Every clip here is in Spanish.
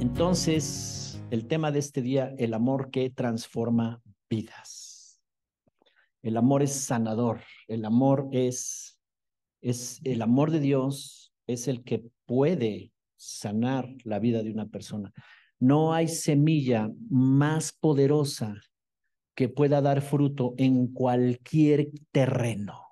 Entonces, el tema de este día, el amor que transforma vidas. El amor es sanador, el amor es, es el amor de Dios, es el que puede sanar la vida de una persona. No hay semilla más poderosa que pueda dar fruto en cualquier terreno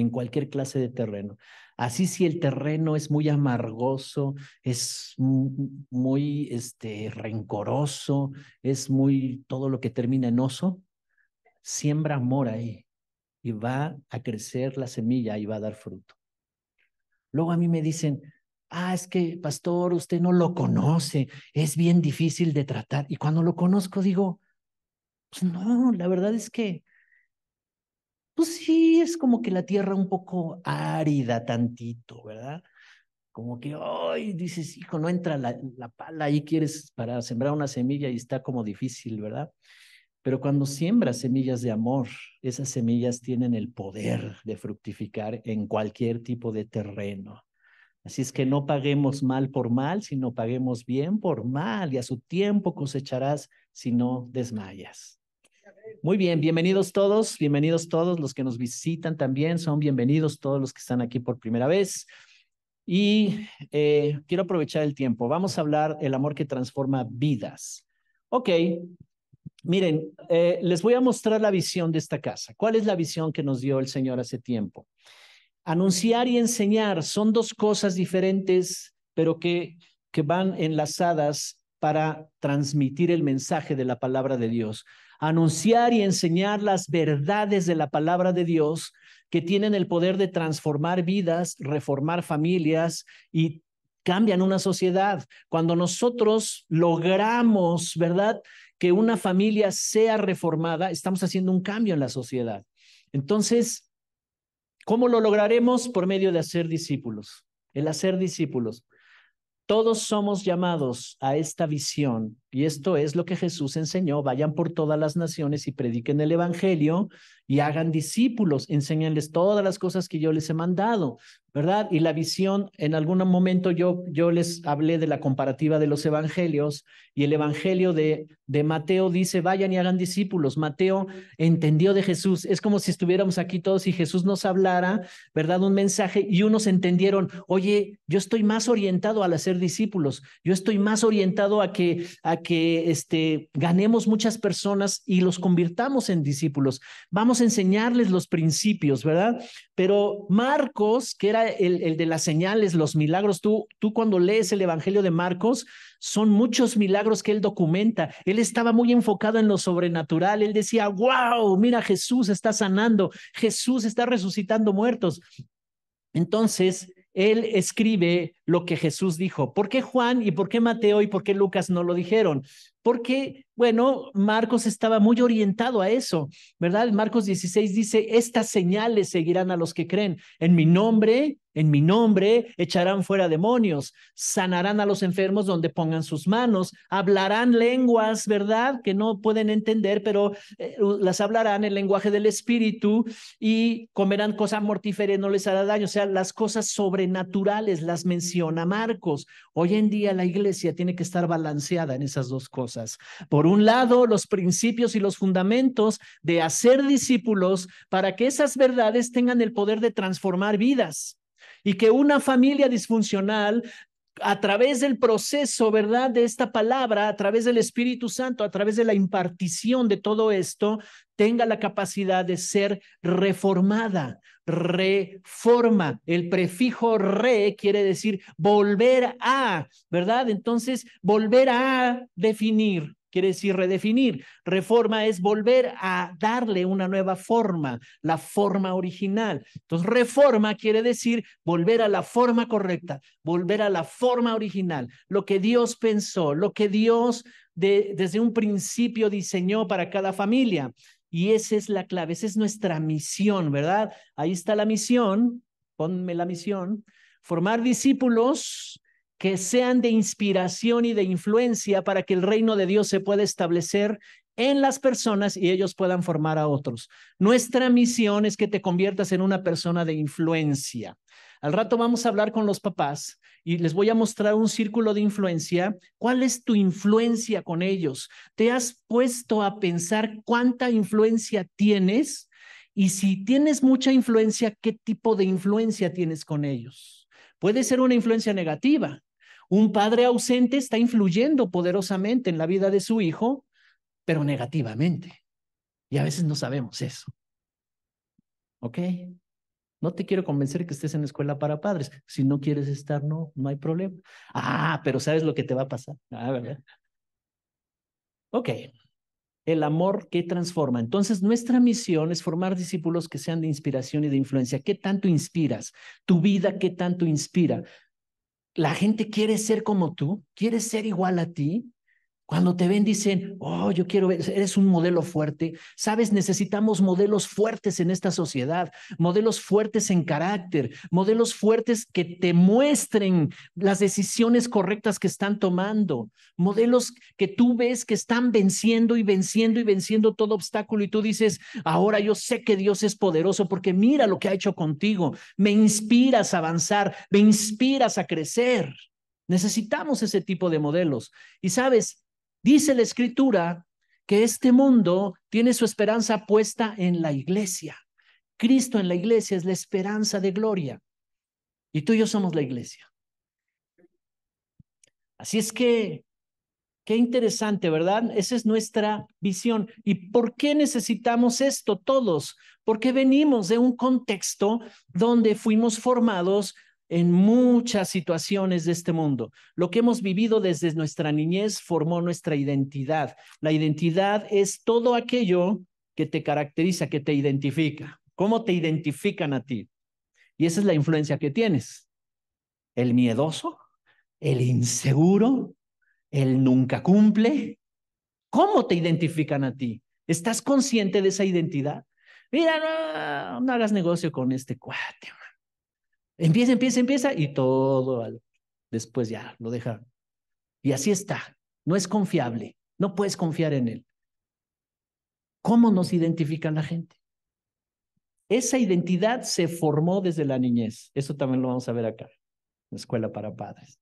en cualquier clase de terreno. Así si el terreno es muy amargoso, es muy este, rencoroso, es muy todo lo que termina en oso, siembra amor ahí y va a crecer la semilla y va a dar fruto. Luego a mí me dicen, ah, es que pastor, usted no lo conoce, es bien difícil de tratar. Y cuando lo conozco digo, pues no, la verdad es que pues sí es como que la tierra un poco árida tantito, ¿verdad? Como que ay, dices, hijo, no entra la, la pala ahí quieres para sembrar una semilla y está como difícil, ¿verdad? Pero cuando siembras semillas de amor, esas semillas tienen el poder de fructificar en cualquier tipo de terreno. Así es que no paguemos mal por mal, sino paguemos bien por mal, y a su tiempo cosecharás si no desmayas. Muy bien, bienvenidos todos, bienvenidos todos los que nos visitan también, son bienvenidos todos los que están aquí por primera vez. Y eh, quiero aprovechar el tiempo. Vamos a hablar el amor que transforma vidas. Ok, miren, eh, les voy a mostrar la visión de esta casa. ¿Cuál es la visión que nos dio el Señor hace tiempo? Anunciar y enseñar son dos cosas diferentes, pero que, que van enlazadas para transmitir el mensaje de la palabra de Dios anunciar y enseñar las verdades de la palabra de Dios que tienen el poder de transformar vidas, reformar familias y cambian una sociedad. Cuando nosotros logramos, ¿verdad? Que una familia sea reformada, estamos haciendo un cambio en la sociedad. Entonces, ¿cómo lo lograremos? Por medio de hacer discípulos, el hacer discípulos. Todos somos llamados a esta visión y esto es lo que Jesús enseñó. Vayan por todas las naciones y prediquen el Evangelio y hagan discípulos, enséñenles todas las cosas que yo les he mandado, ¿verdad? Y la visión, en algún momento yo, yo les hablé de la comparativa de los Evangelios y el Evangelio de, de Mateo dice, vayan y hagan discípulos. Mateo entendió de Jesús. Es como si estuviéramos aquí todos y Jesús nos hablara, ¿verdad? Un mensaje y unos entendieron, oye, yo estoy más orientado al hacer discípulos, yo estoy más orientado a que que este, ganemos muchas personas y los convirtamos en discípulos. Vamos a enseñarles los principios, ¿verdad? Pero Marcos, que era el, el de las señales, los milagros, tú, tú cuando lees el Evangelio de Marcos, son muchos milagros que él documenta. Él estaba muy enfocado en lo sobrenatural. Él decía, wow, mira, Jesús está sanando, Jesús está resucitando muertos. Entonces, él escribe lo que Jesús dijo. ¿Por qué Juan y por qué Mateo y por qué Lucas no lo dijeron? Porque, bueno, Marcos estaba muy orientado a eso, ¿verdad? Marcos 16 dice, estas señales seguirán a los que creen. En mi nombre, en mi nombre, echarán fuera demonios, sanarán a los enfermos donde pongan sus manos, hablarán lenguas, ¿verdad? Que no pueden entender, pero eh, las hablarán el lenguaje del Espíritu y comerán cosas mortíferas, no les hará daño. O sea, las cosas sobrenaturales las menciones a Marcos. Hoy en día la iglesia tiene que estar balanceada en esas dos cosas. Por un lado, los principios y los fundamentos de hacer discípulos para que esas verdades tengan el poder de transformar vidas y que una familia disfuncional a través del proceso, ¿verdad? De esta palabra, a través del Espíritu Santo, a través de la impartición de todo esto, tenga la capacidad de ser reformada. Reforma. El prefijo re quiere decir volver a, ¿verdad? Entonces, volver a definir, quiere decir redefinir. Reforma es volver a darle una nueva forma, la forma original. Entonces, reforma quiere decir volver a la forma correcta, volver a la forma original, lo que Dios pensó, lo que Dios desde un principio diseñó para cada familia. Y esa es la clave, esa es nuestra misión, ¿verdad? Ahí está la misión, ponme la misión, formar discípulos que sean de inspiración y de influencia para que el reino de Dios se pueda establecer en las personas y ellos puedan formar a otros. Nuestra misión es que te conviertas en una persona de influencia. Al rato vamos a hablar con los papás y les voy a mostrar un círculo de influencia. ¿Cuál es tu influencia con ellos? ¿Te has puesto a pensar cuánta influencia tienes? Y si tienes mucha influencia, ¿qué tipo de influencia tienes con ellos? Puede ser una influencia negativa. Un padre ausente está influyendo poderosamente en la vida de su hijo, pero negativamente. Y a veces no sabemos eso. ¿Ok? No te quiero convencer que estés en la escuela para padres. Si no quieres estar, no, no hay problema. Ah, pero ¿sabes lo que te va a pasar? Ah, ¿verdad? Ok. El amor que transforma. Entonces, nuestra misión es formar discípulos que sean de inspiración y de influencia. ¿Qué tanto inspiras? ¿Tu vida qué tanto inspira? ¿La gente quiere ser como tú? ¿Quiere ser igual a ti? Cuando te ven dicen, oh, yo quiero ver, eres un modelo fuerte. Sabes, necesitamos modelos fuertes en esta sociedad, modelos fuertes en carácter, modelos fuertes que te muestren las decisiones correctas que están tomando, modelos que tú ves que están venciendo y venciendo y venciendo todo obstáculo y tú dices, ahora yo sé que Dios es poderoso porque mira lo que ha hecho contigo, me inspiras a avanzar, me inspiras a crecer. Necesitamos ese tipo de modelos. Y sabes, Dice la escritura que este mundo tiene su esperanza puesta en la iglesia. Cristo en la iglesia es la esperanza de gloria. Y tú y yo somos la iglesia. Así es que, qué interesante, ¿verdad? Esa es nuestra visión. ¿Y por qué necesitamos esto todos? Porque venimos de un contexto donde fuimos formados en muchas situaciones de este mundo. Lo que hemos vivido desde nuestra niñez formó nuestra identidad. La identidad es todo aquello que te caracteriza, que te identifica. ¿Cómo te identifican a ti? Y esa es la influencia que tienes. El miedoso, el inseguro, el nunca cumple. ¿Cómo te identifican a ti? ¿Estás consciente de esa identidad? Mira, no, no hagas negocio con este cuate. Empieza, empieza, empieza y todo después ya lo deja. Y así está. No es confiable. No puedes confiar en él. ¿Cómo nos identifica la gente? Esa identidad se formó desde la niñez. Eso también lo vamos a ver acá, la escuela para padres.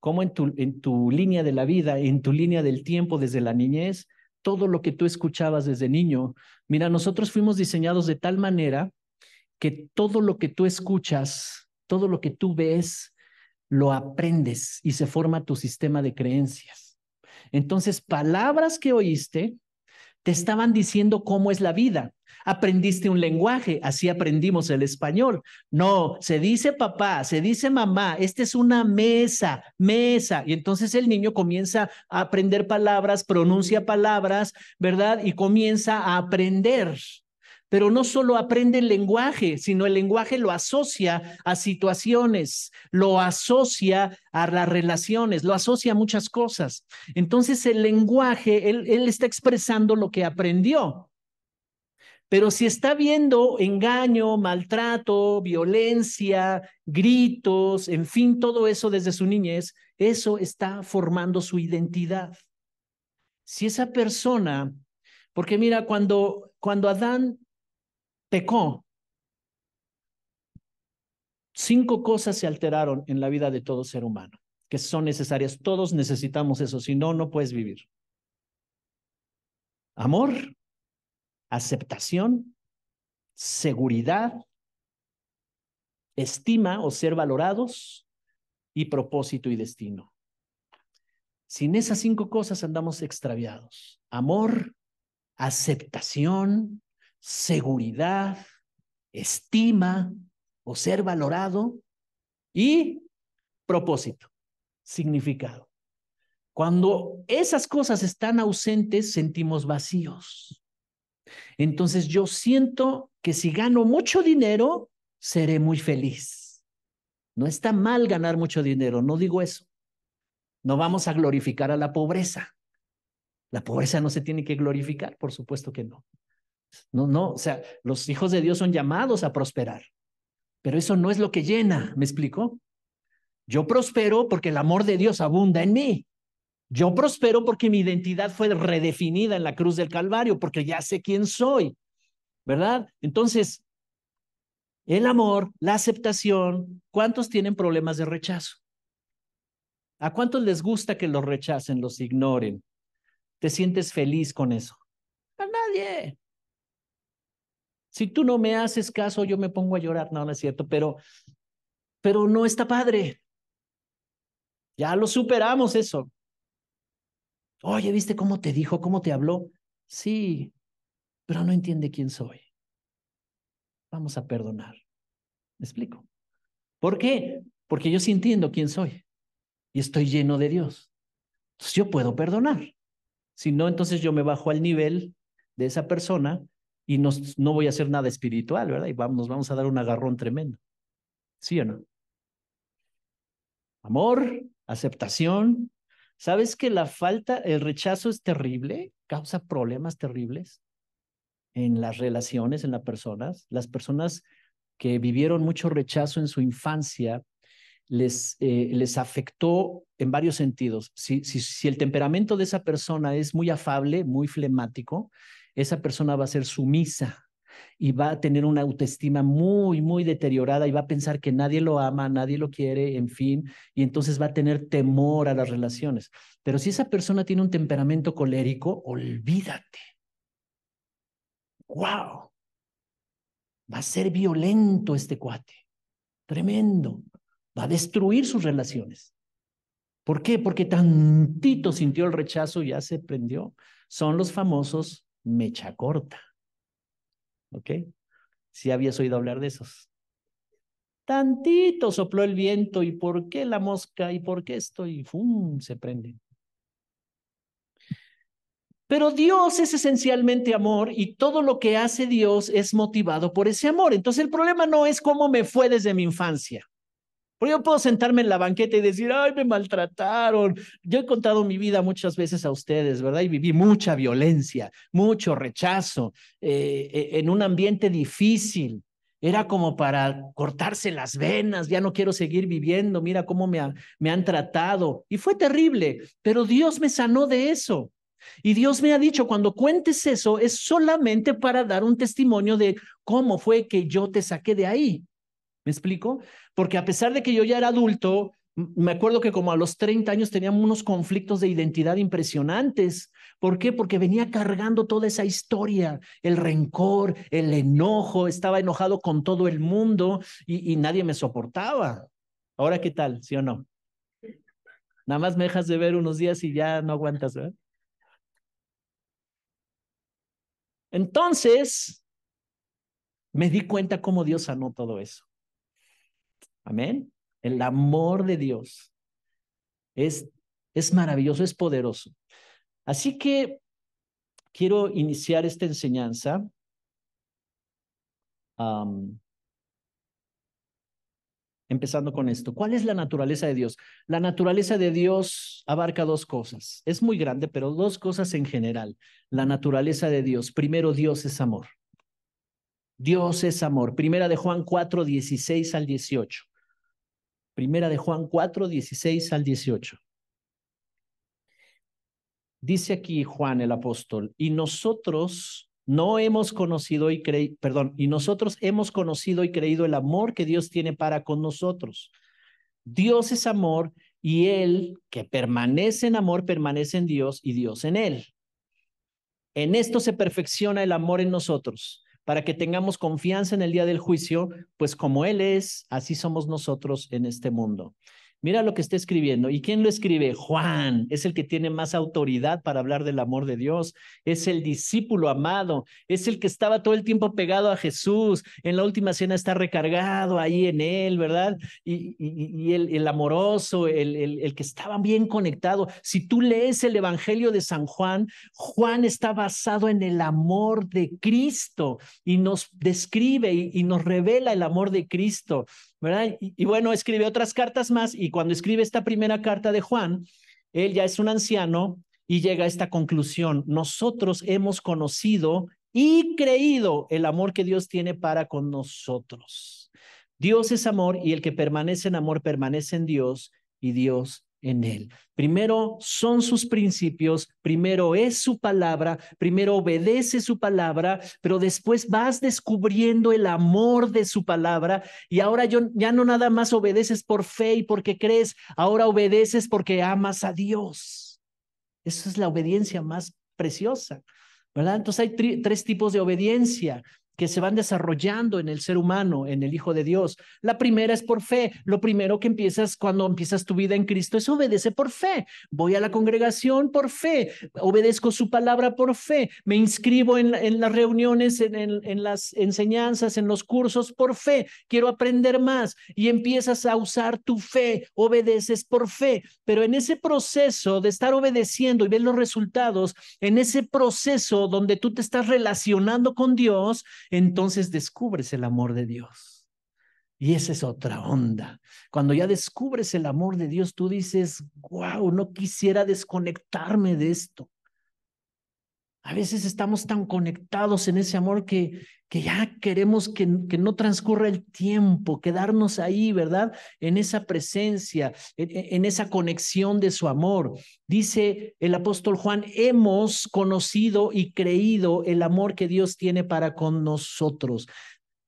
Cómo en tu, en tu línea de la vida, en tu línea del tiempo desde la niñez, todo lo que tú escuchabas desde niño. Mira, nosotros fuimos diseñados de tal manera que todo lo que tú escuchas todo lo que tú ves, lo aprendes y se forma tu sistema de creencias. Entonces, palabras que oíste te estaban diciendo cómo es la vida. Aprendiste un lenguaje, así aprendimos el español. No, se dice papá, se dice mamá, esta es una mesa, mesa. Y entonces el niño comienza a aprender palabras, pronuncia palabras, ¿verdad? Y comienza a aprender pero no solo aprende el lenguaje, sino el lenguaje lo asocia a situaciones, lo asocia a las relaciones, lo asocia a muchas cosas. Entonces el lenguaje, él, él está expresando lo que aprendió. Pero si está viendo engaño, maltrato, violencia, gritos, en fin, todo eso desde su niñez, eso está formando su identidad. Si esa persona, porque mira, cuando, cuando Adán pecó, cinco cosas se alteraron en la vida de todo ser humano, que son necesarias. Todos necesitamos eso, si no, no puedes vivir. Amor, aceptación, seguridad, estima o ser valorados y propósito y destino. Sin esas cinco cosas andamos extraviados. Amor, aceptación, seguridad, estima o ser valorado y propósito, significado. Cuando esas cosas están ausentes, sentimos vacíos. Entonces yo siento que si gano mucho dinero, seré muy feliz. No está mal ganar mucho dinero, no digo eso. No vamos a glorificar a la pobreza. La pobreza no se tiene que glorificar, por supuesto que no. No, no, o sea, los hijos de Dios son llamados a prosperar, pero eso no es lo que llena, ¿me explico? Yo prospero porque el amor de Dios abunda en mí. Yo prospero porque mi identidad fue redefinida en la cruz del Calvario, porque ya sé quién soy, ¿verdad? Entonces, el amor, la aceptación, ¿cuántos tienen problemas de rechazo? ¿A cuántos les gusta que los rechacen, los ignoren? ¿Te sientes feliz con eso? A nadie. Si tú no me haces caso, yo me pongo a llorar. No, no es cierto, pero, pero no está padre. Ya lo superamos eso. Oye, ¿viste cómo te dijo, cómo te habló? Sí, pero no entiende quién soy. Vamos a perdonar. ¿Me explico? ¿Por qué? Porque yo sí entiendo quién soy y estoy lleno de Dios. Entonces yo puedo perdonar. Si no, entonces yo me bajo al nivel de esa persona y no voy a hacer nada espiritual, ¿verdad? Y vamos, nos vamos a dar un agarrón tremendo. ¿Sí o no? Amor, aceptación. ¿Sabes que la falta, el rechazo es terrible? Causa problemas terribles en las relaciones, en las personas. Las personas que vivieron mucho rechazo en su infancia, les, eh, les afectó en varios sentidos. si, si el temperamento de esa persona es muy afable, muy flemático, esa persona va a ser sumisa y va a tener una autoestima muy, muy deteriorada y va a pensar que nadie lo ama, nadie lo quiere, en fin, y entonces va a tener temor a las relaciones. Pero si esa persona tiene un temperamento colérico, olvídate. ¡Wow! Va a ser violento este cuate. Tremendo. Va a destruir sus relaciones. ¿Por qué? Porque tantito sintió el rechazo y ya se prendió. Son los famosos mecha corta. ¿Ok? Si habías oído hablar de esos. Tantito sopló el viento y por qué la mosca y por qué esto y ¡fum! se prende. Pero Dios es esencialmente amor y todo lo que hace Dios es motivado por ese amor. Entonces el problema no es cómo me fue desde mi infancia. Pero yo puedo sentarme en la banqueta y decir, ay, me maltrataron. Yo he contado mi vida muchas veces a ustedes, ¿verdad? Y viví mucha violencia, mucho rechazo, eh, eh, en un ambiente difícil. Era como para cortarse las venas, ya no quiero seguir viviendo, mira cómo me, me han tratado. Y fue terrible, pero Dios me sanó de eso. Y Dios me ha dicho, cuando cuentes eso, es solamente para dar un testimonio de cómo fue que yo te saqué de ahí. ¿Me explico? Porque a pesar de que yo ya era adulto, me acuerdo que como a los 30 años teníamos unos conflictos de identidad impresionantes. ¿Por qué? Porque venía cargando toda esa historia, el rencor, el enojo, estaba enojado con todo el mundo y, nadie me soportaba. Ahora, ¿qué tal? ¿Sí o no? Nada más me dejas de ver unos días y ya no aguantas. Entonces, me di cuenta cómo Dios sanó todo eso. Amén. El amor de Dios es, es maravilloso, es poderoso. Así que quiero iniciar esta enseñanza empezando con esto. ¿Cuál es la naturaleza de Dios? La naturaleza de Dios abarca dos cosas. Es muy grande, pero dos cosas en general. La naturaleza de Dios. Primero, Dios es amor. Dios es amor. Primera de Juan 4, 16 al 18. Primera de Juan 4, 16 al 18. Dice aquí Juan el apóstol, y nosotros no hemos conocido y creído, perdón, y nosotros hemos conocido y creído el amor que Dios tiene para con nosotros. Dios es amor y Él que permanece en amor, permanece en Dios y Dios en Él. En esto se perfecciona el amor en nosotros, para que tengamos confianza en el día del juicio, pues como Él es, así somos nosotros en este mundo. Mira lo que está escribiendo. ¿Y quién lo escribe? Juan. Es el que tiene más autoridad para hablar del amor de Dios. Es el discípulo amado. Es el que estaba todo el tiempo pegado a Jesús. En la última cena está recargado ahí en él, ¿verdad? Y, el, amoroso, el, el, que estaba bien conectado. Si tú lees el Evangelio de San Juan, Juan está basado en el amor de Cristo y nos describe y nos revela el amor de Cristo. Y, bueno, escribe otras cartas más y cuando escribe esta primera carta de Juan, él ya es un anciano y llega a esta conclusión. Nosotros hemos conocido y creído el amor que Dios tiene para con nosotros. Dios es amor y el que permanece en amor permanece en Dios y Dios en Él. Primero son sus principios, primero es su palabra, primero obedece su palabra, pero después vas descubriendo el amor de su palabra y ahora yo, ya no nada más obedeces por fe y porque crees, ahora obedeces porque amas a Dios. Esa es la obediencia más preciosa, ¿verdad? Entonces hay tres tipos de obediencia que se van desarrollando en el ser humano, en el Hijo de Dios. La primera es por fe. Lo primero que empiezas cuando empiezas tu vida en Cristo es obedecer por fe. Voy a la congregación por fe, obedezco su palabra por fe, me inscribo en, en las reuniones, en, en las enseñanzas, en los cursos por fe. Quiero aprender más y empiezas a usar tu fe, obedeces por fe. Pero en ese proceso de estar obedeciendo y ver los resultados, en ese proceso donde tú te estás relacionando con Dios, entonces descubres el amor de Dios. Y esa es otra onda. Cuando ya descubres el amor de Dios, tú dices, wow, no quisiera desconectarme de esto. A veces estamos tan conectados en ese amor que, que ya queremos que, que, no transcurra el tiempo, quedarnos ahí, ¿verdad? En esa presencia, en, e, en, esa conexión de su amor. Dice el apóstol Juan, hemos conocido y creído el amor que Dios tiene para con nosotros.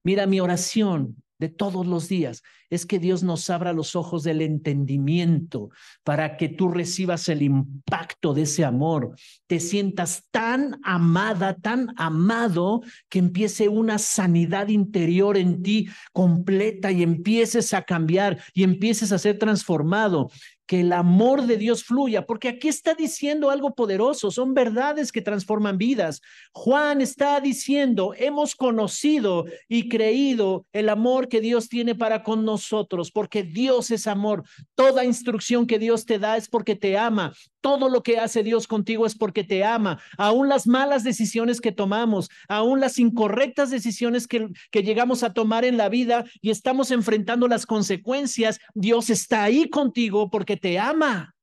Mira, mi oración de todos los días, es que Dios nos abra los ojos del entendimiento para que tú recibas el impacto de ese amor, te sientas tan amada, tan amado, que empiece una sanidad interior en ti completa y empieces a cambiar y empieces a ser transformado que el amor de Dios fluya, porque aquí está diciendo algo poderoso, son verdades que transforman vidas. Juan está diciendo, hemos conocido y creído el amor que Dios tiene para con nosotros, porque Dios es amor. Toda instrucción que Dios te da es porque te ama. Todo lo que hace Dios contigo es porque te ama. Aún las malas decisiones que tomamos, aún las incorrectas decisiones que, que llegamos a tomar en la vida y estamos enfrentando las consecuencias, Dios está ahí contigo porque te ama.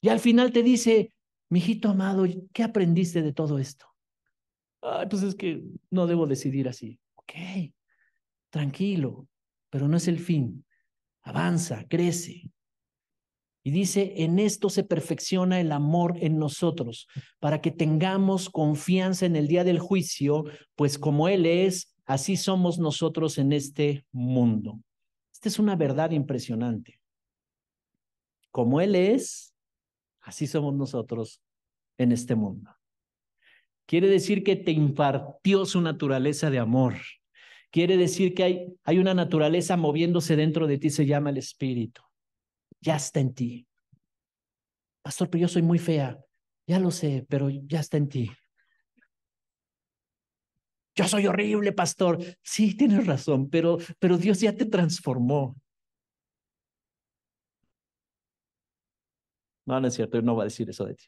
Y al final te dice, mijito amado, ¿qué aprendiste de todo esto? entonces pues es que no debo decidir así. Ok, tranquilo, pero no es el fin. Avanza, crece. Y dice, en esto se perfecciona el amor en nosotros, para que tengamos confianza en el día del juicio, pues como Él es, así somos nosotros en este mundo. Esta es una verdad impresionante. Como Él es, así somos nosotros en este mundo. Quiere decir que te impartió su naturaleza de amor. Quiere decir que hay, hay una naturaleza moviéndose dentro de ti, se llama el Espíritu. Ya está en ti. Pastor, pero yo soy muy fea. Ya lo sé, pero ya está en ti. Yo soy horrible, pastor. Sí, tienes razón, pero, pero Dios ya te transformó. No, no es cierto, yo no va a decir eso de ti.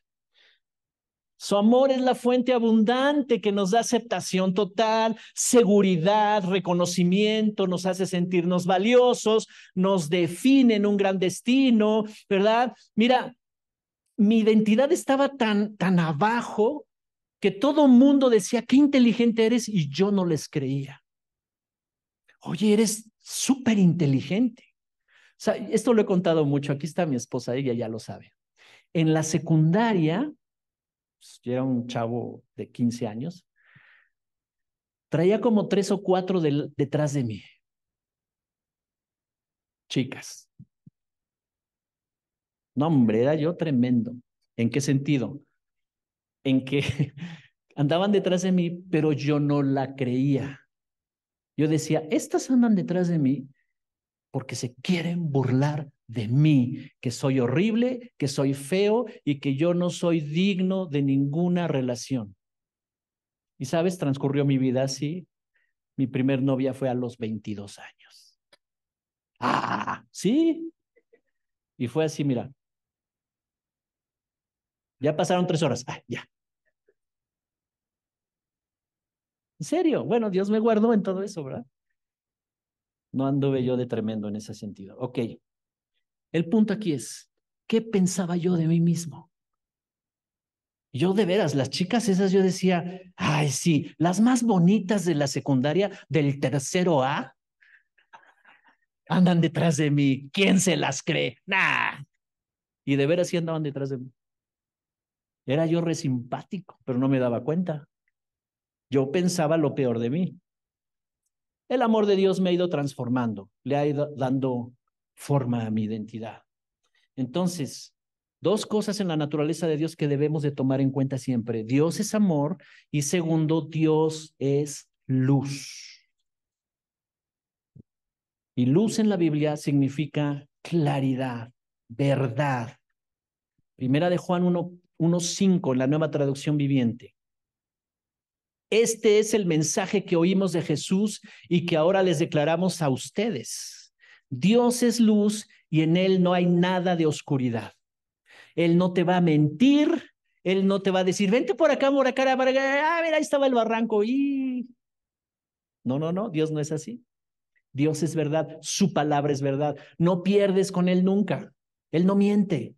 Su amor es la fuente abundante que nos da aceptación total, seguridad, reconocimiento, nos hace sentirnos valiosos, nos define en un gran destino, ¿verdad? Mira, mi identidad estaba tan, tan abajo que todo mundo decía, qué inteligente eres, y yo no les creía. Oye, eres súper inteligente. O sea, esto lo he contado mucho, aquí está mi esposa, ella ya lo sabe. En la secundaria, pues, yo era un chavo de 15 años, traía como tres o cuatro detrás de mí. Chicas. No, hombre, era yo tremendo. ¿En qué sentido? en que andaban detrás de mí, pero yo no la creía. Yo decía, estas andan detrás de mí porque se quieren burlar de mí, que soy horrible, que soy feo y que yo no soy digno de ninguna relación. Y sabes, transcurrió mi vida así. Mi primer novia fue a los 22 años. Ah, sí. Y fue así, mira. Ya pasaron tres horas. Ah, ya. En serio, bueno, Dios me guardó en todo eso, ¿verdad? No anduve yo de tremendo en ese sentido. Ok, el punto aquí es, ¿qué pensaba yo de mí mismo? Yo de veras, las chicas esas yo decía, ay, sí, las más bonitas de la secundaria del tercero A andan detrás de mí. ¿Quién se las cree? Nah. Y de veras sí andaban detrás de mí. Era yo re simpático, pero no me daba cuenta. Yo pensaba lo peor de mí. El amor de Dios me ha ido transformando, le ha ido dando forma a mi identidad. Entonces, dos cosas en la naturaleza de Dios que debemos de tomar en cuenta siempre. Dios es amor y segundo, Dios es luz. Y luz en la Biblia significa claridad, verdad. Primera de Juan 1.5, en la nueva traducción viviente. Este es el mensaje que oímos de Jesús y que ahora les declaramos a ustedes. Dios es luz y en Él no hay nada de oscuridad. Él no te va a mentir, Él no te va a decir, vente por acá, por acá, por ahí estaba el barranco y... No, no, no, Dios no es así. Dios es verdad, su palabra es verdad. No pierdes con Él nunca. Él no miente,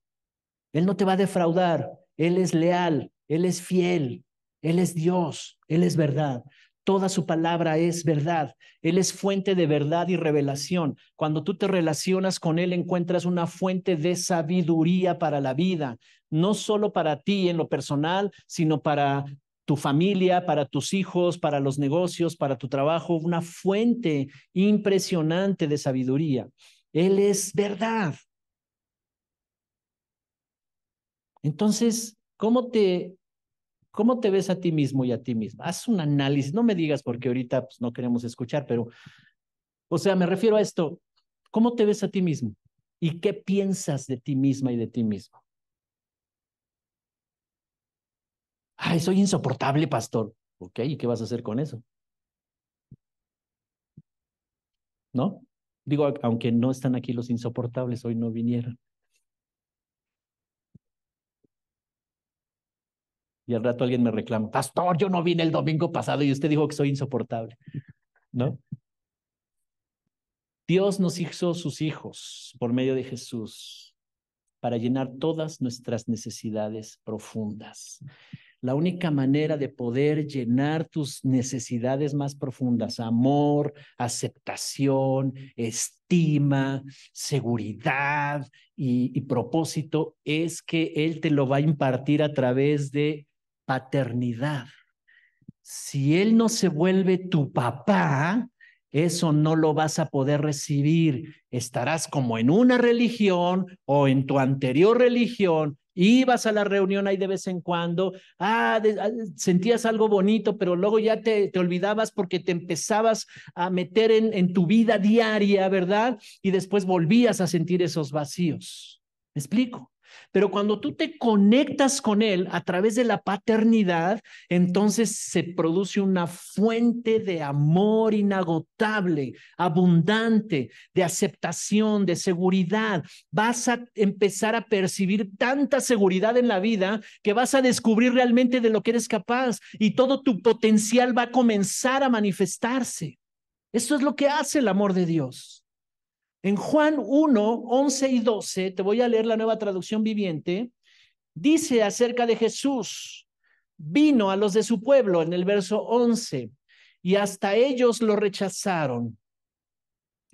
Él no te va a defraudar, Él es leal, Él es fiel, él es Dios, Él es verdad. Toda su palabra es verdad. Él es fuente de verdad y revelación. Cuando tú te relacionas con Él, encuentras una fuente de sabiduría para la vida, no solo para ti en lo personal, sino para tu familia, para tus hijos, para los negocios, para tu trabajo, una fuente impresionante de sabiduría. Él es verdad. Entonces, ¿cómo te ¿Cómo te ves a ti mismo y a ti misma? Haz un análisis, no me digas porque ahorita pues, no queremos escuchar, pero, o sea, me refiero a esto, ¿cómo te ves a ti mismo? ¿Y qué piensas de ti misma y de ti mismo? Ay, soy insoportable, pastor. Ok, ¿y qué vas a hacer con eso? ¿No? Digo, aunque no están aquí los insoportables, hoy no vinieron. Y al rato alguien me reclama, pastor, yo no vine el domingo pasado y usted dijo que soy insoportable. ¿No? Dios nos hizo sus hijos por medio de Jesús para llenar todas nuestras necesidades profundas. La única manera de poder llenar tus necesidades más profundas, amor, aceptación, estima, seguridad y, y propósito, es que Él te lo va a impartir a través de paternidad. Si Él no se vuelve tu papá, eso no lo vas a poder recibir. Estarás como en una religión o en tu anterior religión. Ibas a la reunión ahí de vez en cuando, ah, ah sentías algo bonito, pero luego ya te, olvidabas porque te empezabas a meter en, en tu vida diaria, ¿verdad? Y después volvías a sentir esos vacíos. ¿Me explico? Pero cuando tú te conectas con Él a través de la paternidad, entonces se produce una fuente de amor inagotable, abundante, de aceptación, de seguridad. Vas a empezar a percibir tanta seguridad en la vida que vas a descubrir realmente de lo que eres capaz y todo tu potencial va a comenzar a manifestarse. Eso es lo que hace el amor de Dios. En Juan 1, 11 y 12, te voy a leer la nueva traducción viviente, dice acerca de Jesús, vino a los de su pueblo en el verso 11, y hasta ellos lo rechazaron.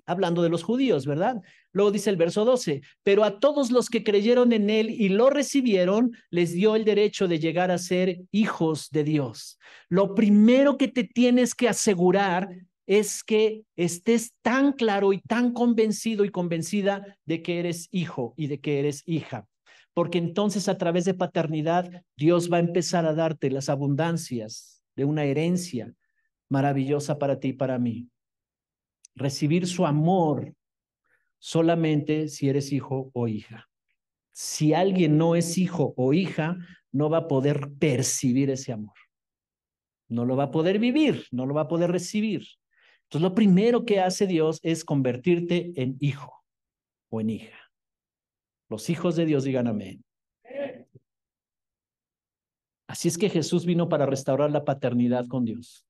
Hablando de los judíos, ¿verdad? Luego dice el verso 12, pero a todos los que creyeron en él y lo recibieron, les dio el derecho de llegar a ser hijos de Dios. Lo primero que te tienes que asegurar es que estés tan claro y tan convencido y convencida de que eres hijo y de que eres hija. Porque entonces a través de paternidad Dios va a empezar a darte las abundancias de una herencia maravillosa para ti y para mí. Recibir su amor solamente si eres hijo o hija. Si alguien no es hijo o hija, no va a poder percibir ese amor. No lo va a poder vivir, no lo va a poder recibir. Entonces, lo primero que hace Dios es convertirte en hijo o en hija. Los hijos de Dios digan amén. Así es que Jesús vino para restaurar la paternidad con Dios.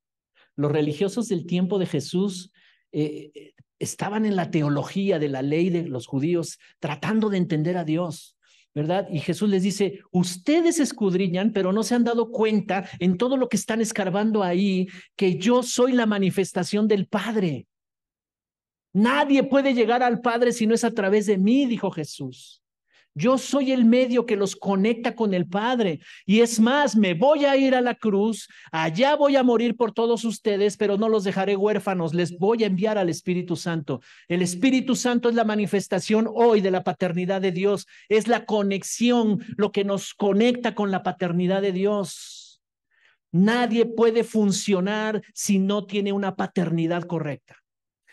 Los religiosos del tiempo de Jesús eh, eh, estaban en la teología de la ley de los judíos, tratando de entender a Dios. ¿verdad? Y Jesús les dice, ustedes escudriñan, pero no se han dado cuenta en todo lo que están escarbando ahí, que yo soy la manifestación del Padre. Nadie puede llegar al Padre si no es a través de mí, dijo Jesús. Yo soy el medio que los conecta con el Padre. Y es más, me voy a ir a la cruz, allá voy a morir por todos ustedes, pero no los dejaré huérfanos, les voy a enviar al Espíritu Santo. El Espíritu Santo es la manifestación hoy de la paternidad de Dios, es la conexión, lo que nos conecta con la paternidad de Dios. Nadie puede funcionar si no tiene una paternidad correcta.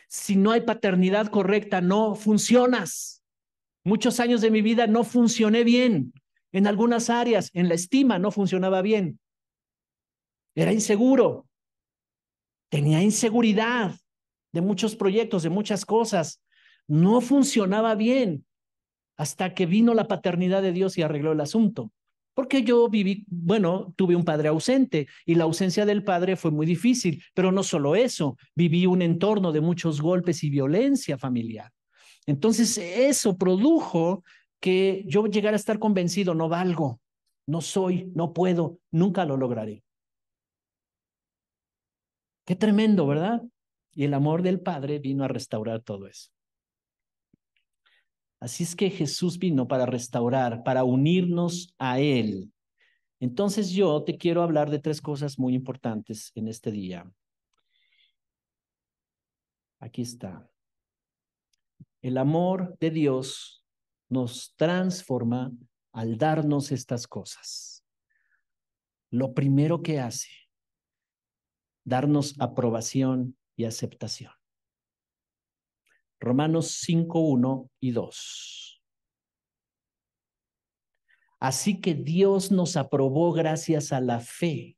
Si no hay paternidad correcta, no funcionas. Muchos años de mi vida no funcioné bien. En algunas áreas, en la estima, no funcionaba bien. Era inseguro. Tenía inseguridad de muchos proyectos, de muchas cosas. No funcionaba bien hasta que vino la paternidad de Dios y arregló el asunto. Porque yo viví, bueno, tuve un padre ausente y la ausencia del padre fue muy difícil, pero no solo eso, viví un entorno de muchos golpes y violencia familiar. Entonces, eso produjo que yo llegara a estar convencido, no valgo, no soy, no puedo, nunca lo lograré. Qué tremendo, ¿verdad? Y el amor del Padre vino a restaurar todo eso. Así es que Jesús vino para restaurar, para unirnos a Él. Entonces yo te quiero hablar de tres cosas muy importantes en este día. Aquí está. El amor de Dios nos transforma al darnos estas cosas. Lo primero que hace, darnos aprobación y aceptación. Romanos 5, 1 y 2. Así que Dios nos aprobó gracias a la fe.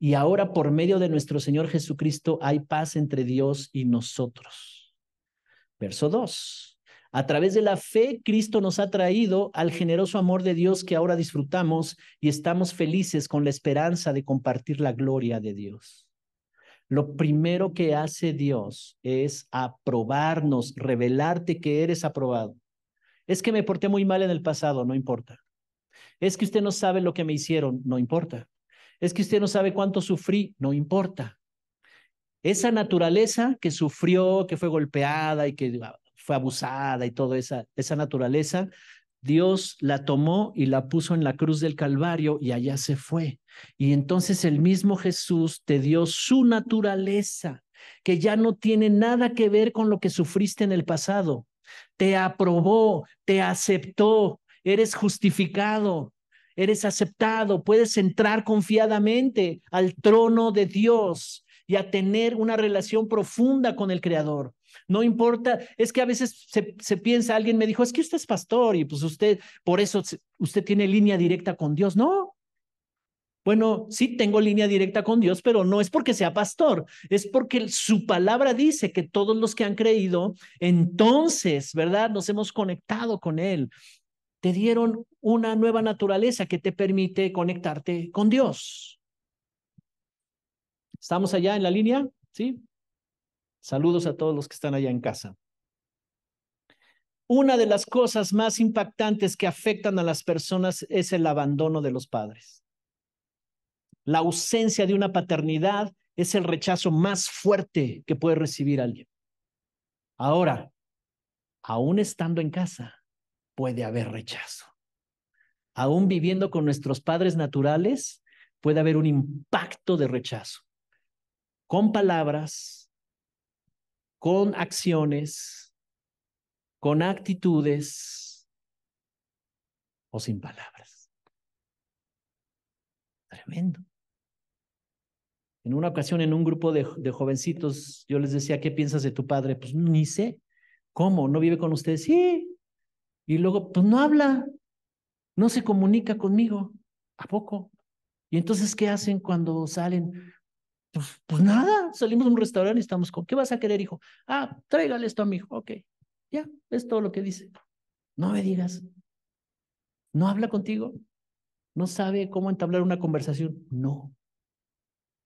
Y ahora por medio de nuestro Señor Jesucristo hay paz entre Dios y nosotros. Verso 2. A través de la fe, Cristo nos ha traído al generoso amor de Dios que ahora disfrutamos y estamos felices con la esperanza de compartir la gloria de Dios. Lo primero que hace Dios es aprobarnos, revelarte que eres aprobado. Es que me porté muy mal en el pasado, no importa. Es que usted no sabe lo que me hicieron, no importa. Es que usted no sabe cuánto sufrí, no importa esa naturaleza que sufrió, que fue golpeada y que ah, fue abusada y toda esa, esa naturaleza, Dios la tomó y la puso en la cruz del Calvario y allá se fue. Y entonces el mismo Jesús te dio su naturaleza, que ya no tiene nada que ver con lo que sufriste en el pasado. Te aprobó, te aceptó, eres justificado, eres aceptado, puedes entrar confiadamente al trono de Dios y a tener una relación profunda con el Creador. No importa, es que a veces se, piensa, alguien me dijo, es que usted es pastor y pues usted, por eso usted tiene línea directa con Dios. No. Bueno, sí tengo línea directa con Dios, pero no es porque sea pastor, es porque su palabra dice que todos los que han creído, entonces, ¿verdad? Nos hemos conectado con Él. Te dieron una nueva naturaleza que te permite conectarte con Dios. ¿Estamos allá en la línea? ¿Sí? Saludos a todos los que están allá en casa. Una de las cosas más impactantes que afectan a las personas es el abandono de los padres. La ausencia de una paternidad es el rechazo más fuerte que puede recibir alguien. Ahora, aún estando en casa, puede haber rechazo. Aún viviendo con nuestros padres naturales, puede haber un impacto de rechazo con palabras, con acciones, con actitudes o sin palabras. Tremendo. En una ocasión, en un grupo de, jovencitos, yo les decía, ¿qué piensas de tu padre? Pues ni sé. ¿Cómo? ¿No vive con ustedes? Sí. Y luego, pues no habla, no se comunica conmigo. ¿A poco? Y entonces, ¿qué hacen cuando salen? Pues, pues, nada, salimos a un restaurante y estamos con, ¿qué vas a querer, hijo? Ah, tráigale esto a mi hijo. Ok, ya, es todo lo que dice. No me digas. No habla contigo. No sabe cómo entablar una conversación. No.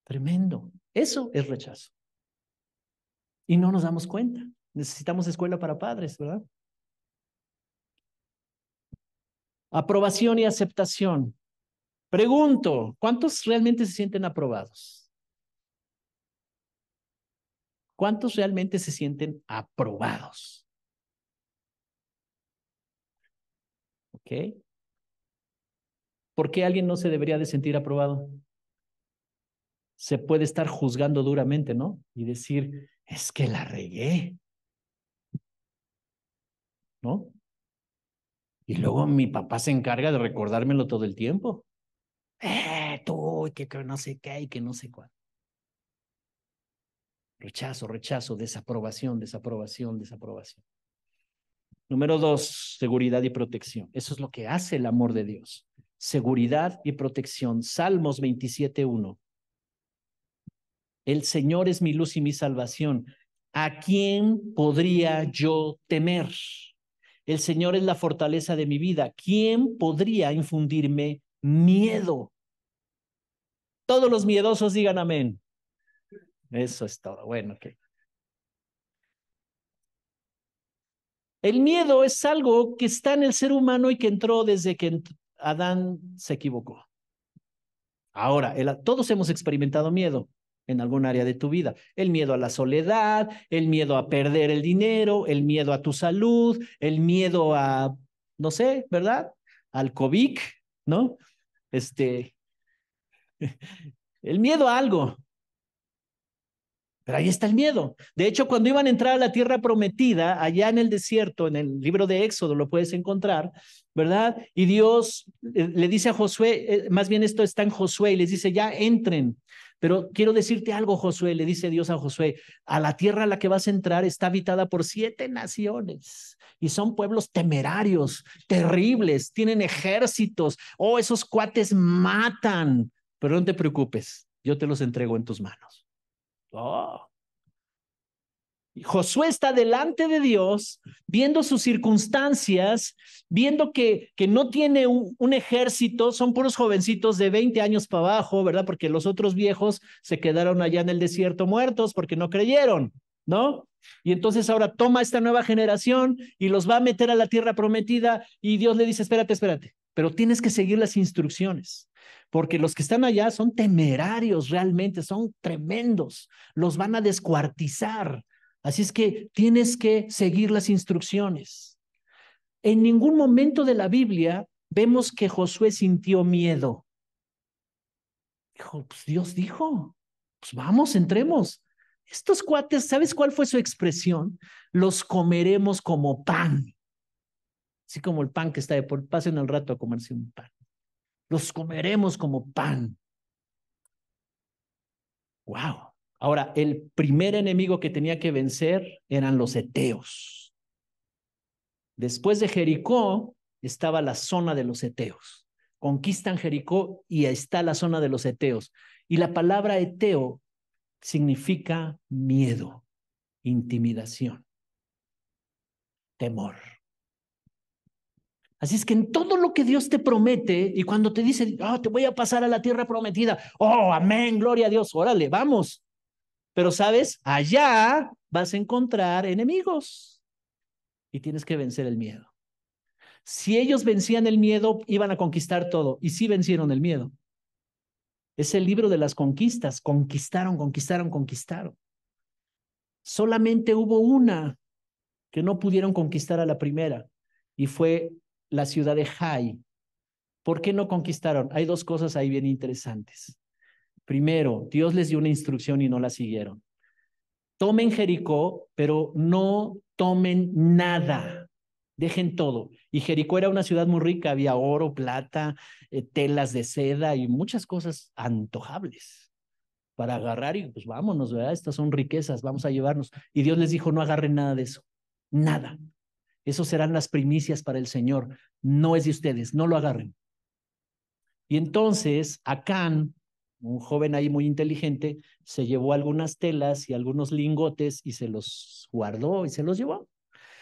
Tremendo. Eso es rechazo. Y no nos damos cuenta. Necesitamos escuela para padres, ¿verdad? Aprobación y aceptación. Pregunto, ¿cuántos realmente se sienten aprobados? ¿Cuántos realmente se sienten aprobados? ¿Ok? ¿Por qué alguien no se debería de sentir aprobado? Se puede estar juzgando duramente, ¿no? Y decir, es que la regué. ¿No? Y luego mi papá se encarga de recordármelo todo el tiempo. Eh, tú, que, que no sé qué y que no sé cuál. Rechazo, rechazo, desaprobación, desaprobación, desaprobación. Número dos, seguridad y protección. Eso es lo que hace el amor de Dios. Seguridad y protección. Salmos 27.1. El Señor es mi luz y mi salvación. ¿A quién podría yo temer? El Señor es la fortaleza de mi vida. ¿Quién podría infundirme miedo? Todos los miedosos digan amén. Eso es todo. Bueno, ok. El miedo es algo que está en el ser humano y que entró desde que Adán se equivocó. Ahora, todos hemos experimentado miedo en algún área de tu vida. El miedo a la soledad, el miedo a perder el dinero, el miedo a tu salud, el miedo a, no sé, ¿verdad? Al COVID, ¿no? Este, el miedo a algo. Pero ahí está el miedo. De hecho, cuando iban a entrar a la tierra prometida, allá en el desierto, en el libro de Éxodo lo puedes encontrar, ¿verdad? Y Dios eh, le dice a Josué, eh, más bien esto está en Josué, y les dice, ya entren. Pero quiero decirte algo, Josué, le dice Dios a Josué, a la tierra a la que vas a entrar está habitada por siete naciones y son pueblos temerarios, terribles, tienen ejércitos, oh, esos cuates matan, pero no te preocupes, yo te los entrego en tus manos. Oh. Josué está delante de Dios, viendo sus circunstancias, viendo que, que no tiene un, un, ejército, son puros jovencitos de 20 años para abajo, ¿verdad? Porque los otros viejos se quedaron allá en el desierto muertos porque no creyeron, ¿no? Y entonces ahora toma esta nueva generación y los va a meter a la tierra prometida y Dios le dice, espérate, espérate, pero tienes que seguir las instrucciones porque los que están allá son temerarios realmente, son tremendos, los van a descuartizar. Así es que tienes que seguir las instrucciones. En ningún momento de la Biblia vemos que Josué sintió miedo. Dijo, pues Dios dijo, pues vamos, entremos. Estos cuates, ¿sabes cuál fue su expresión? Los comeremos como pan. Así como el pan que está de por, en el rato a comerse un pan los comeremos como pan. Wow. Ahora, el primer enemigo que tenía que vencer eran los eteos. Después de Jericó estaba la zona de los eteos. Conquistan Jericó y está la zona de los eteos. Y la palabra eteo significa miedo, intimidación, temor. Así es que en todo lo que Dios te promete y cuando te dice, oh, te voy a pasar a la tierra prometida, oh, amén, gloria a Dios, órale, vamos. Pero sabes, allá vas a encontrar enemigos y tienes que vencer el miedo. Si ellos vencían el miedo, iban a conquistar todo y sí vencieron el miedo. Es el libro de las conquistas, conquistaron, conquistaron, conquistaron. Solamente hubo una que no pudieron conquistar a la primera y fue la ciudad de Jai. ¿Por qué no conquistaron? Hay dos cosas ahí bien interesantes. Primero, Dios les dio una instrucción y no la siguieron. Tomen Jericó, pero no tomen nada. Dejen todo. Y Jericó era una ciudad muy rica, había oro, plata, eh, telas de seda y muchas cosas antojables para agarrar y pues vámonos, ¿verdad? Estas son riquezas, vamos a llevarnos. Y Dios les dijo, no agarren nada de eso, nada. Esos serán las primicias para el Señor. No es de ustedes, no lo agarren. Y entonces Acán, un joven ahí muy inteligente, se llevó algunas telas y algunos lingotes y se los guardó y se los llevó.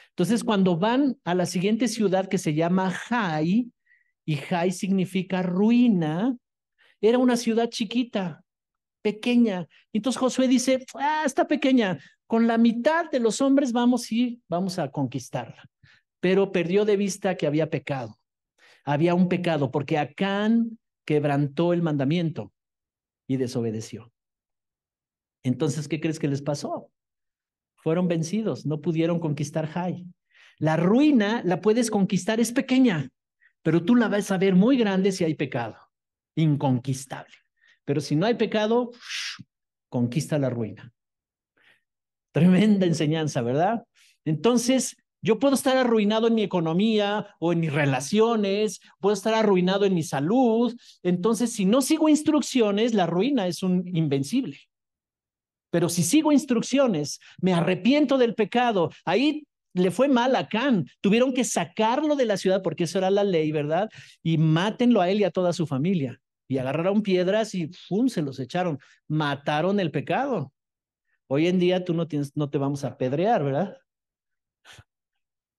Entonces, cuando van a la siguiente ciudad que se llama Jai, y Jai significa ruina, era una ciudad chiquita, pequeña. Entonces Josué dice, ah, está pequeña, con la mitad de los hombres vamos y vamos a conquistarla. Pero perdió de vista que había pecado. Había un pecado porque Acán quebrantó el mandamiento y desobedeció. Entonces, ¿qué crees que les pasó? Fueron vencidos, no pudieron conquistar Jai. La ruina la puedes conquistar, es pequeña, pero tú la vas a ver muy grande si hay pecado, inconquistable. Pero si no hay pecado, conquista la ruina. Tremenda enseñanza, ¿verdad? Entonces, yo puedo estar arruinado en mi economía o en mis relaciones, puedo estar arruinado en mi salud. Entonces, si no sigo instrucciones, la ruina es un invencible. Pero si sigo instrucciones, me arrepiento del pecado, ahí le fue mal a Can. Tuvieron que sacarlo de la ciudad porque eso era la ley, ¿verdad? Y mátenlo a él y a toda su familia. Y agarraron piedras y ¡fum! se los echaron. Mataron el pecado. Hoy en día tú no, tienes, no te vamos a apedrear, ¿verdad?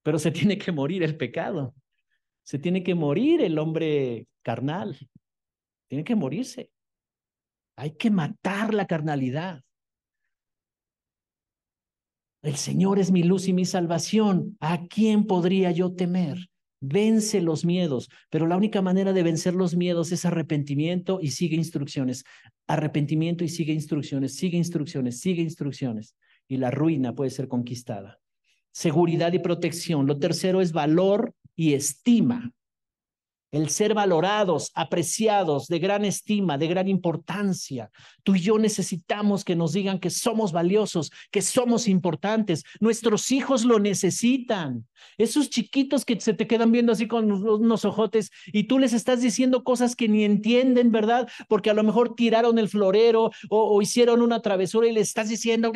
Pero se tiene que morir el pecado. Se tiene que morir el hombre carnal. Tiene que morirse. Hay que matar la carnalidad. El Señor es mi luz y mi salvación. ¿A quién podría yo temer? Vence los miedos, pero la única manera de vencer los miedos es arrepentimiento y sigue instrucciones. Arrepentimiento y sigue instrucciones, sigue instrucciones, sigue instrucciones. Y la ruina puede ser conquistada. Seguridad y protección. Lo tercero es valor y estima el ser valorados, apreciados, de gran estima, de gran importancia. Tú y yo necesitamos que nos digan que somos valiosos, que somos importantes. Nuestros hijos lo necesitan. Esos chiquitos que se te quedan viendo así con unos ojotes y tú les estás diciendo cosas que ni entienden, ¿verdad? Porque a lo mejor tiraron el florero o, hicieron una travesura y les estás diciendo...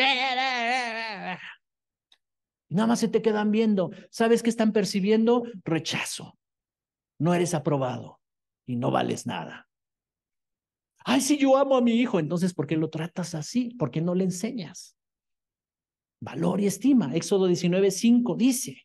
Nada más se te quedan viendo. ¿Sabes qué están percibiendo? Rechazo no eres aprobado y no vales nada. Ay, si yo amo a mi hijo, entonces ¿por qué lo tratas así? ¿Por qué no le enseñas? Valor y estima. Éxodo 19, 5 dice,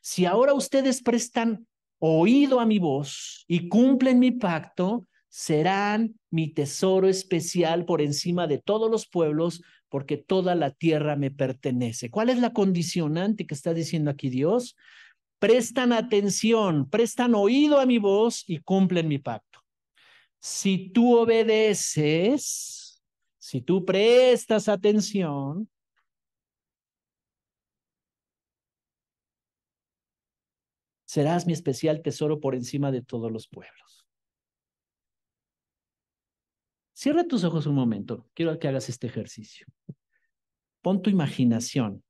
si ahora ustedes prestan oído a mi voz y cumplen mi pacto, serán mi tesoro especial por encima de todos los pueblos, porque toda la tierra me pertenece. ¿Cuál es la condicionante que está diciendo aquí Dios? prestan atención, prestan oído a mi voz y cumplen mi pacto. Si tú obedeces, si tú prestas atención, serás mi especial tesoro por encima de todos los pueblos. Cierra tus ojos un momento. Quiero que hagas este ejercicio. Pon tu imaginación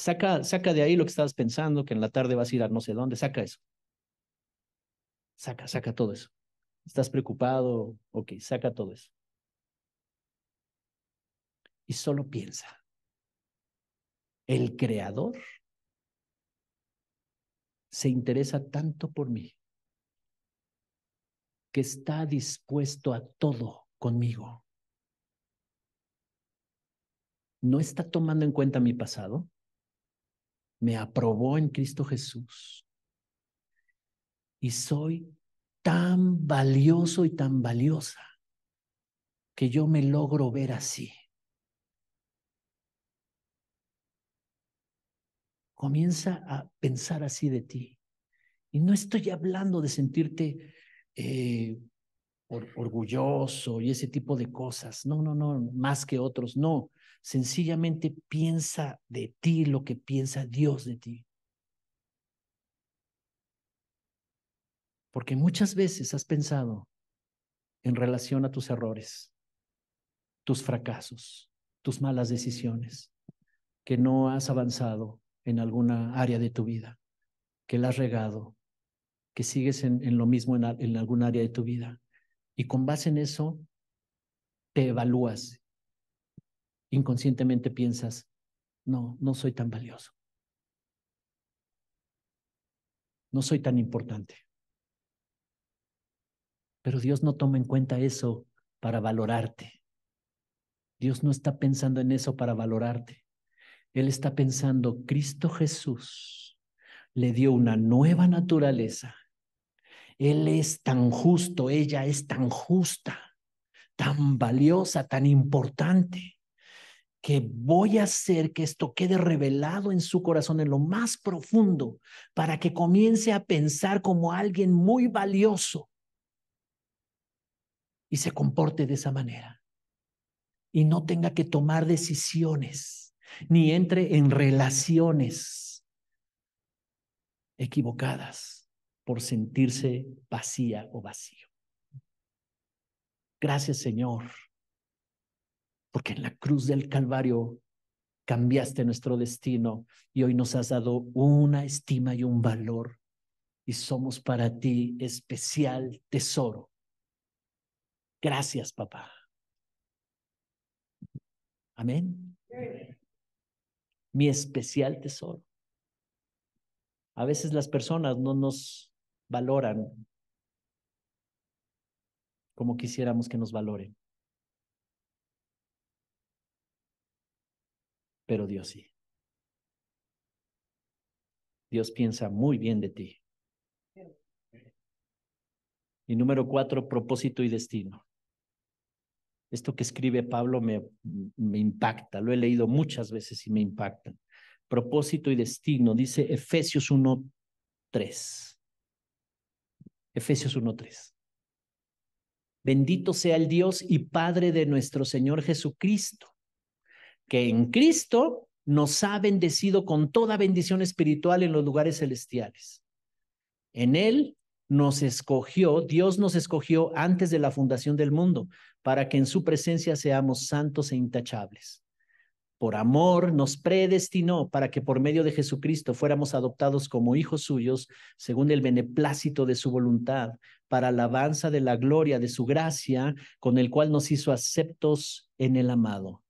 Saca, de ahí lo que estabas pensando, que en la tarde vas a ir a no sé dónde, saca eso. Saca, saca todo eso. ¿Estás preocupado? Ok, saca todo eso. Y solo piensa. El creador se interesa tanto por mí que está dispuesto a todo conmigo. No está tomando en cuenta mi pasado, me aprobó en Cristo Jesús. Y soy tan valioso y tan valiosa que yo me logro ver así. Comienza a pensar así de ti. Y no estoy hablando de sentirte eh, orgulloso y ese tipo de cosas. No, no, no, más que otros, no. Sencillamente piensa de ti lo que piensa Dios de ti. Porque muchas veces has pensado en relación a tus errores, tus fracasos, tus malas decisiones, que no has avanzado en alguna área de tu vida, que la has regado, que sigues en, lo mismo en, en algún área de tu vida. Y con base en eso, te evalúas inconscientemente piensas, no, no soy tan valioso. No soy tan importante. Pero Dios no toma en cuenta eso para valorarte. Dios no está pensando en eso para valorarte. Él está pensando, Cristo Jesús le dio una nueva naturaleza. Él es tan justo, ella es tan justa, tan valiosa, tan importante que voy a hacer que esto quede revelado en su corazón, en lo más profundo, para que comience a pensar como alguien muy valioso y se comporte de esa manera y no tenga que tomar decisiones ni entre en relaciones equivocadas por sentirse vacía o vacío. Gracias Señor porque en la cruz del Calvario cambiaste nuestro destino y hoy nos has dado una estima y un valor y somos para ti especial tesoro. Gracias, papá. Amén. Mi especial tesoro. A veces las personas no nos valoran como quisiéramos que nos valoren. pero Dios sí. Dios piensa muy bien de ti. Y número cuatro, propósito y destino. Esto que escribe Pablo me, impacta, lo he leído muchas veces y me impacta. Propósito y destino, dice Efesios 1.3. Efesios 1.3. Bendito sea el Dios y Padre de nuestro Señor Jesucristo que en Cristo nos ha bendecido con toda bendición espiritual en los lugares celestiales. En Él nos escogió, Dios nos escogió antes de la fundación del mundo, para que en su presencia seamos santos e intachables. Por amor nos predestinó para que por medio de Jesucristo fuéramos adoptados como hijos suyos, según el beneplácito de su voluntad, para alabanza de la gloria de su gracia, con el cual nos hizo aceptos en el amado.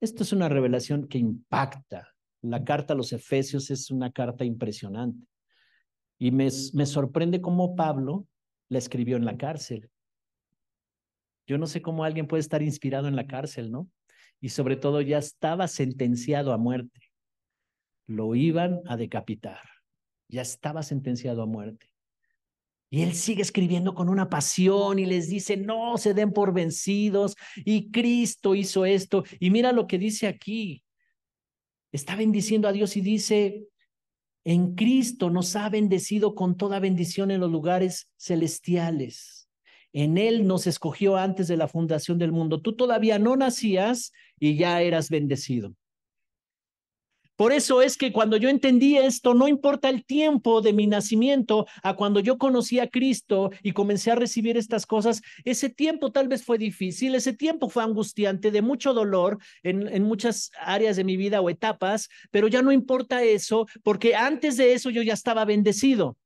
Esto es una revelación que impacta. La carta a los Efesios es una carta impresionante. Y me, sorprende cómo Pablo la escribió en la cárcel. Yo no sé cómo alguien puede estar inspirado en la cárcel, ¿no? Y sobre todo ya estaba sentenciado a muerte. Lo iban a decapitar. Ya estaba sentenciado a muerte. Y él sigue escribiendo con una pasión y les dice, no se den por vencidos y Cristo hizo esto. Y mira lo que dice aquí. Está bendiciendo a Dios y dice, en Cristo nos ha bendecido con toda bendición en los lugares celestiales. En Él nos escogió antes de la fundación del mundo. Tú todavía no nacías y ya eras bendecido. Por eso es que cuando yo entendí esto, no importa el tiempo de mi nacimiento a cuando yo conocí a Cristo y comencé a recibir estas cosas, ese tiempo tal vez fue difícil, ese tiempo fue angustiante, de mucho dolor en, en muchas áreas de mi vida o etapas, pero ya no importa eso, porque antes de eso yo ya estaba bendecido.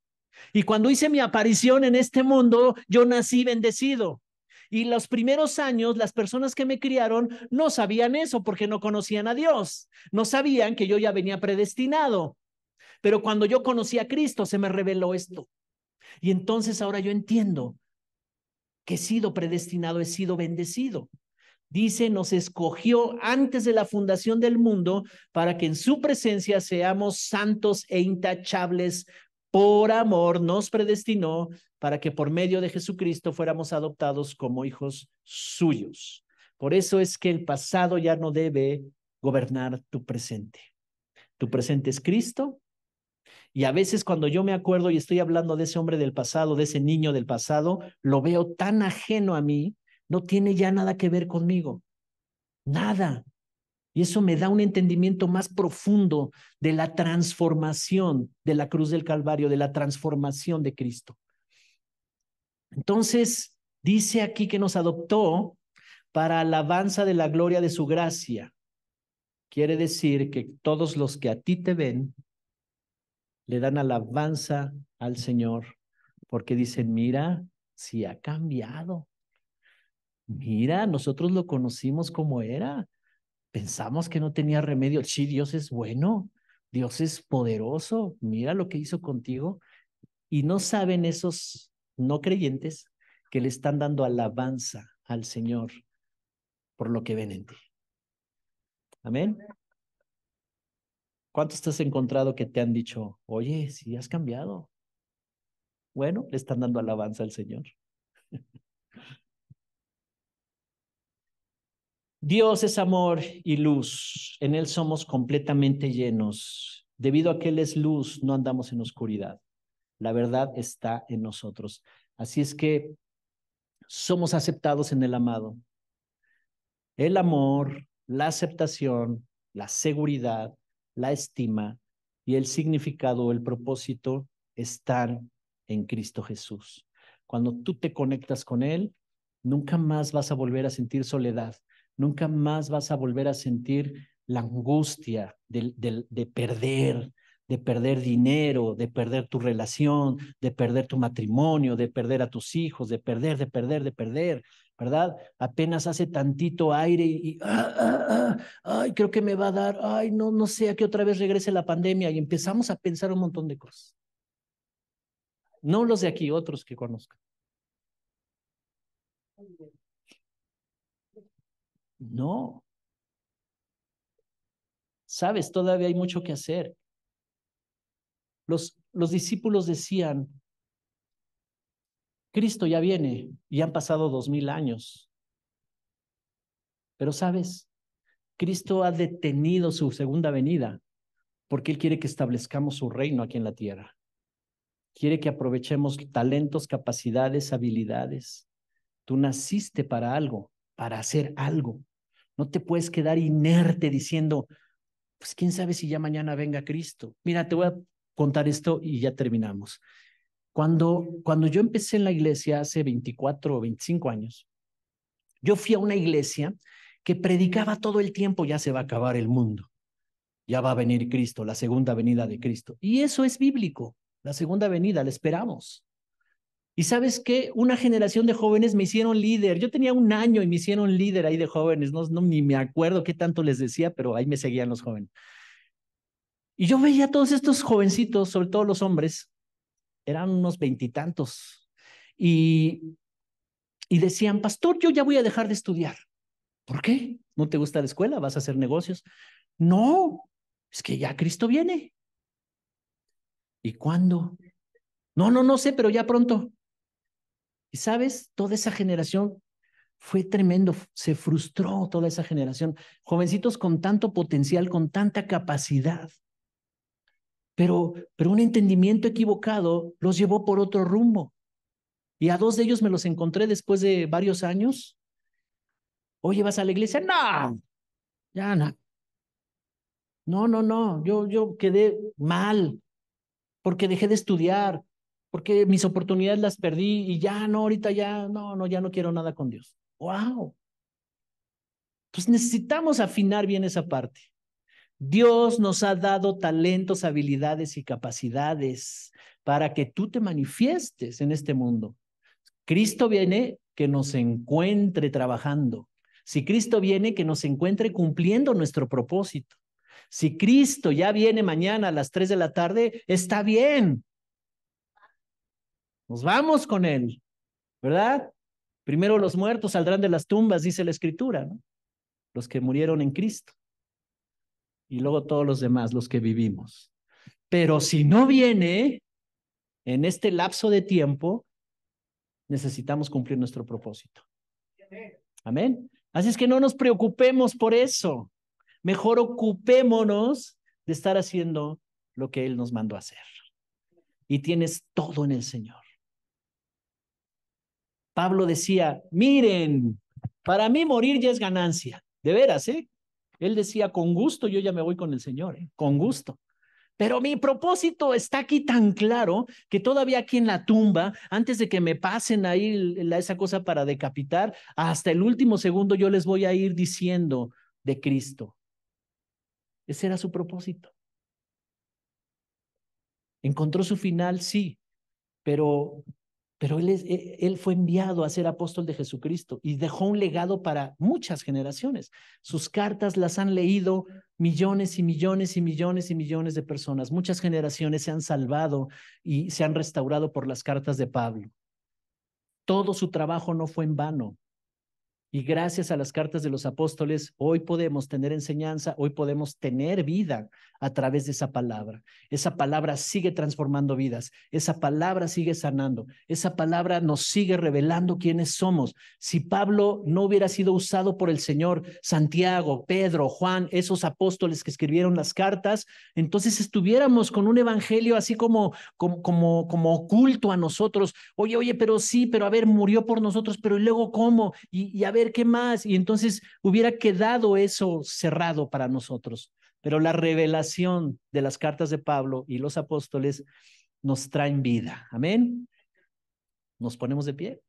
Y cuando hice mi aparición en este mundo, yo nací bendecido. Y los primeros años, las personas que me criaron no sabían eso porque no conocían a Dios, no sabían que yo ya venía predestinado. Pero cuando yo conocí a Cristo, se me reveló esto. Y entonces ahora yo entiendo que he sido predestinado, he sido bendecido. Dice, nos escogió antes de la fundación del mundo para que en su presencia seamos santos e intachables. Por amor nos predestinó para que por medio de Jesucristo fuéramos adoptados como hijos suyos. Por eso es que el pasado ya no debe gobernar tu presente. Tu presente es Cristo. Y a veces cuando yo me acuerdo y estoy hablando de ese hombre del pasado, de ese niño del pasado, lo veo tan ajeno a mí, no tiene ya nada que ver conmigo. Nada. Y eso me da un entendimiento más profundo de la transformación de la cruz del Calvario, de la transformación de Cristo. Entonces, dice aquí que nos adoptó para alabanza de la gloria de su gracia. Quiere decir que todos los que a ti te ven le dan alabanza al Señor porque dicen, mira, si ha cambiado. Mira, nosotros lo conocimos como era. Pensamos que no tenía remedio. Sí, Dios es bueno, Dios es poderoso. Mira lo que hizo contigo. Y no saben esos no creyentes que le están dando alabanza al Señor por lo que ven en ti. Amén. ¿Cuántos te has encontrado que te han dicho, oye, si has cambiado? Bueno, le están dando alabanza al Señor. Dios es amor y luz. En Él somos completamente llenos. Debido a que Él es luz, no andamos en oscuridad. La verdad está en nosotros. Así es que somos aceptados en el amado. El amor, la aceptación, la seguridad, la estima y el significado, el propósito están en Cristo Jesús. Cuando tú te conectas con Él, nunca más vas a volver a sentir soledad, nunca más vas a volver a sentir la angustia de perder, de perder dinero, de perder tu relación, de perder tu matrimonio, de perder a tus hijos, de perder, de perder, de perder, ¿verdad? Apenas hace tantito aire y, ah, ah, ah, ay, creo que me va a dar, ay, no, no sé, a que otra vez regrese la pandemia y empezamos a pensar un montón de cosas. No los de aquí, otros que conozcan. No. Sabes, todavía hay mucho que hacer los, discípulos decían, Cristo ya viene y han pasado dos mil años. Pero sabes, Cristo ha detenido su segunda venida porque Él quiere que establezcamos su reino aquí en la tierra. Quiere que aprovechemos talentos, capacidades, habilidades. Tú naciste para algo, para hacer algo. No te puedes quedar inerte diciendo, pues quién sabe si ya mañana venga Cristo. Mira, te voy a contar esto y ya terminamos. Cuando, cuando yo empecé en la iglesia hace 24 o 25 años, yo fui a una iglesia que predicaba todo el tiempo, ya se va a acabar el mundo, ya va a venir Cristo, la segunda venida de Cristo. Y eso es bíblico, la segunda venida, la esperamos. Y sabes qué, una generación de jóvenes me hicieron líder. Yo tenía un año y me hicieron líder ahí de jóvenes. No, no ni me acuerdo qué tanto les decía, pero ahí me seguían los jóvenes. Y yo veía a todos estos jovencitos, sobre todo los hombres, eran unos veintitantos, y, y, decían, pastor, yo ya voy a dejar de estudiar. ¿Por qué? ¿No te gusta la escuela? ¿Vas a hacer negocios? No, es que ya Cristo viene. ¿Y cuándo? No, no, no sé, pero ya pronto. Y sabes, toda esa generación fue tremendo, se frustró toda esa generación. Jovencitos con tanto potencial, con tanta capacidad, pero, un entendimiento equivocado los llevó por otro rumbo. Y a dos de ellos me los encontré después de varios años. Oye, ¿vas a la iglesia? No, ya no. No, no, no, yo, yo quedé mal porque dejé de estudiar, porque mis oportunidades las perdí y ya no, ahorita ya, no, no, ya no quiero nada con Dios. ¡Wow! Entonces necesitamos afinar bien esa parte. Dios nos ha dado talentos, habilidades y capacidades para que tú te manifiestes en este mundo. Cristo viene que nos encuentre trabajando. Si Cristo viene, que nos encuentre cumpliendo nuestro propósito. Si Cristo ya viene mañana a las 3 de la tarde, está bien. Nos vamos con Él, ¿verdad? Primero los muertos saldrán de las tumbas, dice la Escritura, ¿no? los que murieron en Cristo y luego todos los demás, los que vivimos. Pero si no viene en este lapso de tiempo, necesitamos cumplir nuestro propósito. Amén. Así es que no nos preocupemos por eso. Mejor ocupémonos de estar haciendo lo que Él nos mandó a hacer. Y tienes todo en el Señor. Pablo decía, miren, para mí morir ya es ganancia. De veras, ¿eh? Él decía, con gusto yo ya me voy con el Señor, ¿eh? con gusto. Pero mi propósito está aquí tan claro que todavía aquí en la tumba, antes de que me pasen ahí la, esa cosa para decapitar, hasta el último segundo yo les voy a ir diciendo de Cristo. Ese era su propósito. ¿Encontró su final? Sí, pero pero e, él, fue enviado a ser apóstol de Jesucristo y dejó un legado para muchas generaciones. Sus cartas las han leído millones y millones y millones y millones de personas. Muchas generaciones se han salvado y se han restaurado por las cartas de Pablo. Todo su trabajo no fue en vano. Y gracias a las cartas de los apóstoles, hoy podemos tener enseñanza, hoy podemos tener vida a través de esa palabra. Esa palabra sigue transformando vidas, esa palabra sigue sanando, esa palabra nos sigue revelando quiénes somos. Si Pablo no hubiera sido usado por el Señor, Santiago, Pedro, Juan, esos apóstoles que escribieron las cartas, entonces estuviéramos con un evangelio así como, como, como, oculto a nosotros. Oye, oye, pero sí, pero a ver, murió por nosotros, pero ¿y luego cómo? y a ver, qué más. Y entonces hubiera quedado eso cerrado para nosotros. Pero la revelación de las cartas de Pablo y los apóstoles nos traen vida. Amén. Nos ponemos de pie.